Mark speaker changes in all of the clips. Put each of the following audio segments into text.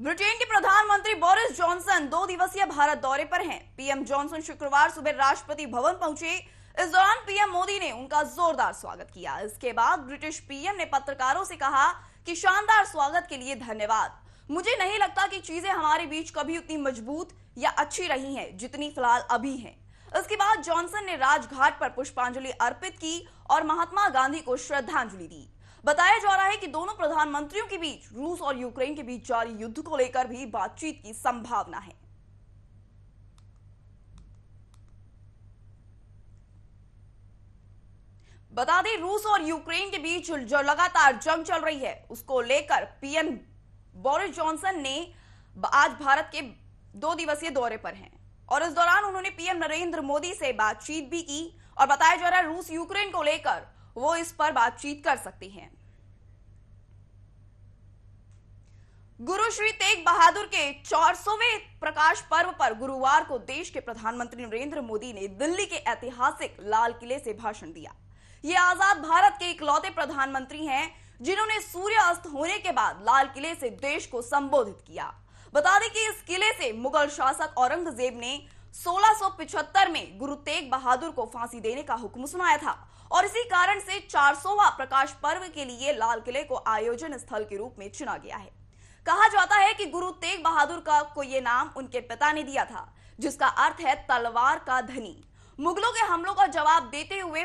Speaker 1: Britain के प्रधानमंत्री Boris Johnson दो दिवसीय भारत दौरे पर हैं। पीएम जॉनसन शुक्रवार सुबह राष्ट्रपति भवन पहुंचे इस दौरान पीएम मोदी ने उनका जोरदार स्वागत किया इसके बाद ब्रिटिश पीएम ने पत्रकारों से कहा कि शानदार स्वागत के लिए धन्यवाद मुझे नहीं लगता कि चीजें हमारे बीच कभी उतनी मजबूत या अच्छी रही हैं जितनी फिलहाल अभी हैं। इसके बाद जॉनसन ने राजघाट पर पुष्पांजलि अर्पित की और महात्मा गांधी को श्रद्धांजलि दी बताया जा रहा है कि दोनों प्रधानमंत्रियों के बीच रूस और यूक्रेन के बीच जारी युद्ध को लेकर भी बातचीत की संभावना है बता दें रूस और यूक्रेन के बीच जो लगातार जंग चल रही है उसको लेकर पीएम बोरिस जॉनसन ने आज भारत के दो दिवसीय दौरे पर हैं और इस दौरान उन्होंने पीएम नरेंद्र मोदी से बातचीत भी की और बताया जा रहा है रूस यूक्रेन को लेकर वो इस पर बातचीत कर सकती हैं गुरु श्री तेग बहादुर के 400वें प्रकाश पर्व पर गुरुवार को देश के प्रधानमंत्री नरेंद्र मोदी ने दिल्ली के ऐतिहासिक लाल किले से भाषण दिया ये आजाद भारत के इकलौते प्रधानमंत्री हैं जिन्होंने सूर्य अस्त होने के बाद लाल किले से देश को संबोधित किया बता दें कि इस किले से मुगल शासक औरंगजेब ने 1675 में गुरु तेग बहादुर को फांसी देने का हुक्म सुनाया था और इसी कारण से 400वां प्रकाश पर्व के लिए लाल किले को आयोजन स्थल के रूप में चुना गया है कहा जाता है कि गुरु तेग बहादुर का को ये नाम उनके पिता ने दिया था जिसका अर्थ है तलवार का धनी मुगलों के हमलों का जवाब देते हुए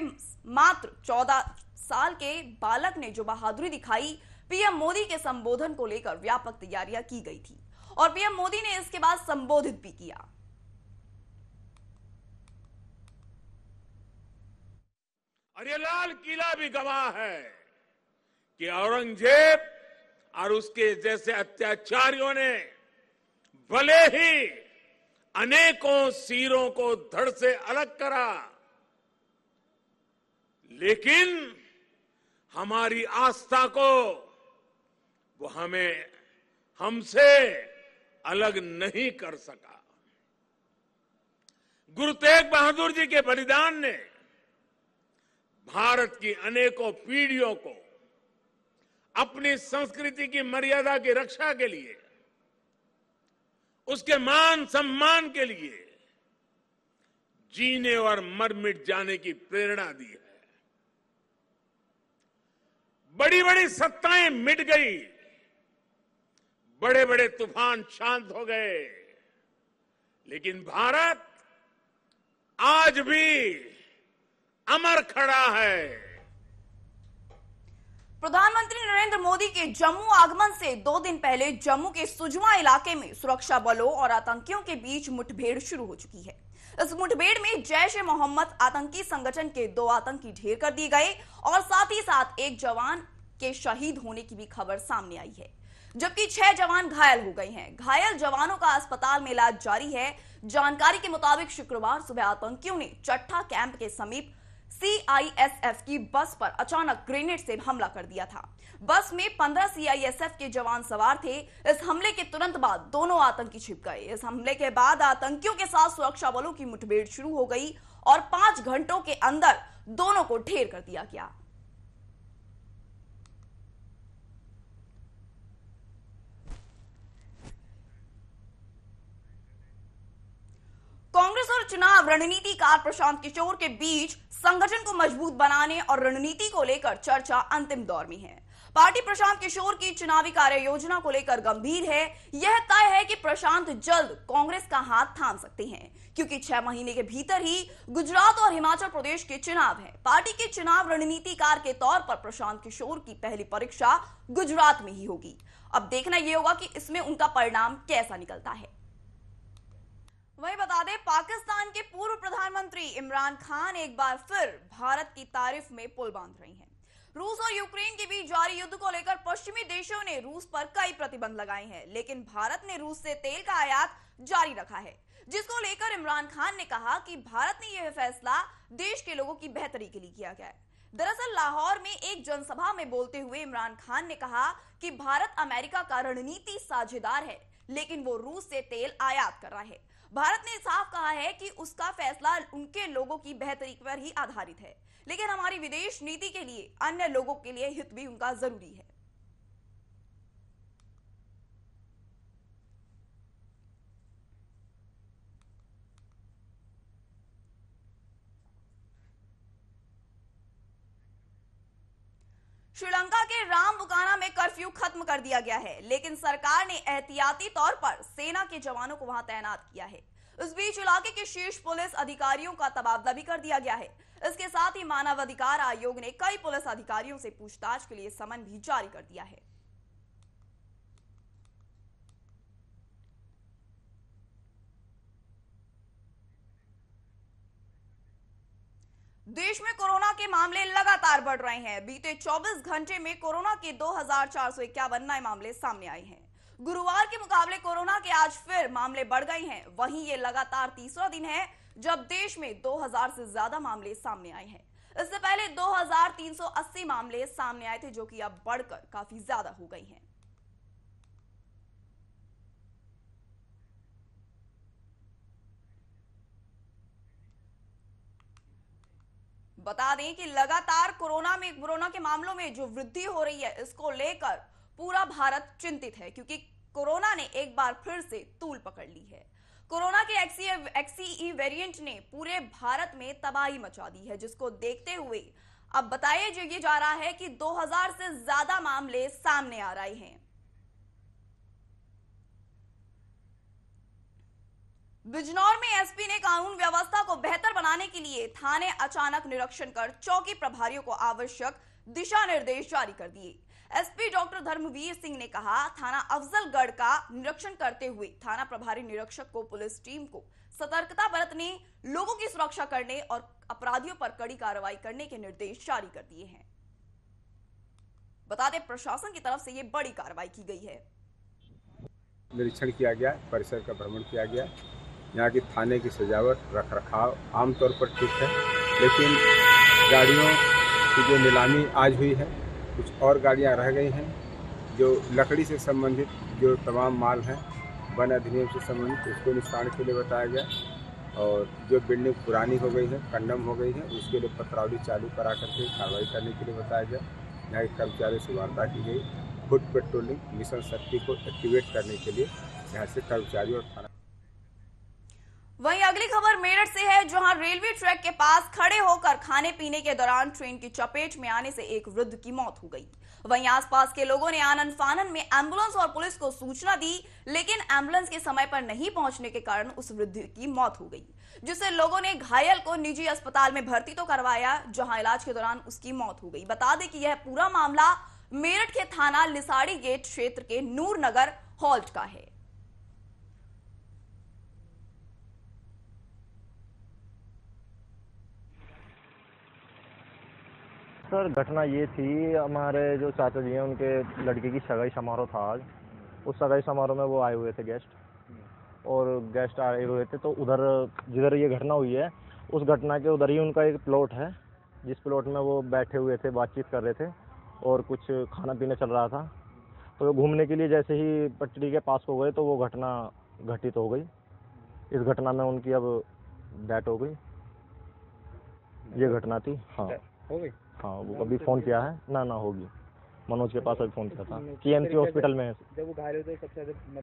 Speaker 1: मात्र चौदह साल के बालक ने जो बहादुरी दिखाई पीएम मोदी के संबोधन को लेकर व्यापक तैयारियां की गई थी और पीएम मोदी ने इसके बाद संबोधित भी किया
Speaker 2: और ये लाल किला भी गवाह है कि औरंगजेब और उसके जैसे अत्याचारियों ने भले ही अनेकों सिरों को धड़ से अलग करा लेकिन हमारी आस्था को वो हमें हमसे अलग नहीं कर सका गुरु तेग बहादुर जी के बलिदान ने भारत की अनेकों पीढ़ियों को अपनी संस्कृति की मर्यादा की रक्षा के लिए उसके मान सम्मान के लिए जीने और मर मिट जाने की प्रेरणा दी है बड़ी बड़ी सत्ताएं मिट गई बड़े बड़े तूफान शांत हो गए लेकिन भारत आज भी अमर खड़ा है
Speaker 1: प्रधानमंत्री नरेंद्र मोदी के जम्मू आगमन से दो दिन पहले जम्मू के सुजवा इलाके में सुरक्षा बलों और आतंकियों के बीच मुठभेड़ शुरू हो चुकी है इस मुठभेड़ में जैश ए मोहम्मद आतंकी संगठन के दो आतंकी ढेर कर दिए गए और साथ ही साथ एक जवान के शहीद होने की भी खबर सामने आई है जबकि छह जवान घायल हो गए हैं घायल जवानों का अस्पताल में इलाज जारी है जानकारी के मुताबिक शुक्रवार सुबह आतंकियों ने चट्टा कैंप के समीप सीआईएसएफ की बस पर अचानक ग्रेनेड से हमला कर दिया था बस में 15 सीआईएसएफ के जवान सवार थे इस हमले के तुरंत बाद दोनों आतंकी छिप गए इस हमले के बाद आतंकियों के साथ सुरक्षा बलों की मुठभेड़ शुरू हो गई और पांच घंटों के अंदर दोनों को ढेर कर दिया गया कांग्रेस और चुनाव रणनीतिकार प्रशांत किशोर के बीच संगठन को मजबूत बनाने और रणनीति को लेकर चर्चा अंतिम दौर में है पार्टी प्रशांत किशोर की चुनावी कार्य योजना को लेकर गंभीर है यह तय है कि प्रशांत जल्द कांग्रेस का हाथ थाम सकते हैं क्योंकि छह महीने के भीतर ही गुजरात और हिमाचल प्रदेश के चुनाव है पार्टी के चुनाव रणनीतिकार के तौर पर प्रशांत किशोर की पहली परीक्षा गुजरात में ही होगी अब देखना यह होगा कि इसमें उनका परिणाम कैसा निकलता है वहीं बता दें पाकिस्तान के पूर्व प्रधानमंत्री इमरान खान एक बार फिर भारत की तारीफ में पुल बांध रही हैं। रूस और यूक्रेन के बीच जारी युद्ध को लेकर पश्चिमी देशों ने रूस पर कई प्रतिबंध लगाए हैं लेकिन भारत ने रूस से तेल का आयात जारी रखा है जिसको लेकर इमरान खान ने कहा कि भारत ने यह फैसला देश के लोगों की बेहतरी के लिए किया गया है दरअसल लाहौर में एक जनसभा में बोलते हुए इमरान खान ने कहा कि भारत अमेरिका का रणनीति साझेदार है लेकिन वो रूस से तेल आयात कर रहा है भारत ने साफ कहा है कि उसका फैसला उनके लोगों की बेहतरी पर ही आधारित है लेकिन हमारी विदेश नीति के लिए अन्य लोगों के लिए हित भी उनका जरूरी है श्रीलंका के राम बुकाना में कर्फ्यू खत्म कर दिया गया है लेकिन सरकार ने एहतियाती तौर पर सेना के जवानों को वहां तैनात किया है इस बीच इलाके के शीर्ष पुलिस अधिकारियों का तबादला भी कर दिया गया है इसके साथ ही मानवाधिकार आयोग ने कई पुलिस अधिकारियों से पूछताछ के लिए समन भी जारी कर दिया है देश में कोरोना के मामले लगातार बढ़ रहे हैं बीते 24 घंटे में कोरोना के दो नए मामले सामने आए हैं गुरुवार के मुकाबले कोरोना के आज फिर मामले बढ़ गए हैं वहीं ये लगातार तीसरा दिन है जब देश में 2000 से ज्यादा मामले सामने आए हैं इससे पहले 2380 मामले सामने आए थे जो कि अब बढ़कर काफी ज्यादा हो गई हैं बता दें कि लगातार कोरोना में कोरोना के मामलों में जो वृद्धि हो रही है इसको लेकर पूरा भारत चिंतित है क्योंकि कोरोना ने एक बार फिर से तूल पकड़ ली है कोरोना के XE variant e, e e ने पूरे भारत में तबाही मचा दी है जिसको देखते हुए अब बताया जा रहा है कि 2000 से ज्यादा मामले सामने आ रहे हैं बिजनौर में एसपी ने कानून व्यवस्था को बेहतर बनाने के लिए थाने अचानक निरीक्षण कर चौकी प्रभारियों को आवश्यक दिशा निर्देश जारी कर दिए एसपी डॉक्टर धर्मवीर सिंह ने कहा थाना अफजलगढ़ का निरीक्षण करते हुए थाना प्रभारी निरीक्षक को पुलिस टीम को सतर्कता बरतने लोगों की सुरक्षा करने और अपराधियों पर कड़ी कार्रवाई करने के निर्देश जारी कर दिए हैं बता दें प्रशासन की तरफ से ये बड़ी कार्रवाई की गई है
Speaker 2: निरीक्षण किया गया परिसर का भ्रमण किया गया यहाँ की थाने की सजावट रख रखाव आमतौर पर ठीक है लेकिन गाड़ियों की जो नीलामी आज हुई है कुछ और गाड़ियाँ रह गई हैं जो लकड़ी से संबंधित जो तमाम माल हैं वन अधिनियम से संबंधित उसको निपटान के लिए बताया गया और जो बिल्डिंग पुरानी हो गई है कंडम हो गई है उसके लिए पत्रावली चालू करा करके कार्रवाई करने के लिए बताया गया यहाँ के कर्मचारियों से वार्ता की गई फुट पेट्रोलिंग मिशन शक्ति को एक्टिवेट करने के लिए यहाँ से कर्मचारी और थाना
Speaker 1: वहीं अगली खबर मेरठ से है जहां रेलवे ट्रैक के पास खड़े होकर खाने पीने के दौरान ट्रेन की चपेट में आने से एक वृद्ध की मौत हो गई वहीं आसपास के लोगों ने आनंद फानन में एम्बुलेंस और पुलिस को सूचना दी लेकिन एम्बुलेंस के समय पर नहीं पहुंचने के कारण उस वृद्ध की मौत हो गई जिससे लोगों ने घायल को निजी अस्पताल में भर्ती तो करवाया जहां इलाज के दौरान उसकी मौत हो गई बता दें कि यह पूरा मामला मेरठ के थाना लिसाड़ी गेट क्षेत्र के नूरनगर हॉल्ट का है
Speaker 2: सर घटना ये थी हमारे जो चाचा जी हैं उनके लड़के की सगाई समारोह था आज उस सगाई समारोह में वो आए हुए थे गेस्ट और गेस्ट आए हुए थे तो उधर जिधर ये घटना हुई है उस घटना के उधर ही उनका एक प्लॉट है जिस प्लॉट में वो बैठे हुए थे बातचीत कर रहे थे और कुछ खाना पीना चल रहा था तो वो घूमने के लिए जैसे ही पटरी के पास हो गए तो वो घटना घटित हो गई इस घटना में उनकी अब डेथ हो गई ये घटना थी हाँ हो गई हाँ वो कभी फ़ोन किया है ना ना होगी मनोज के पास अभी फ़ोन किया था के सी हॉस्पिटल में है
Speaker 1: जब वो घायल होते सबसे ज़्यादा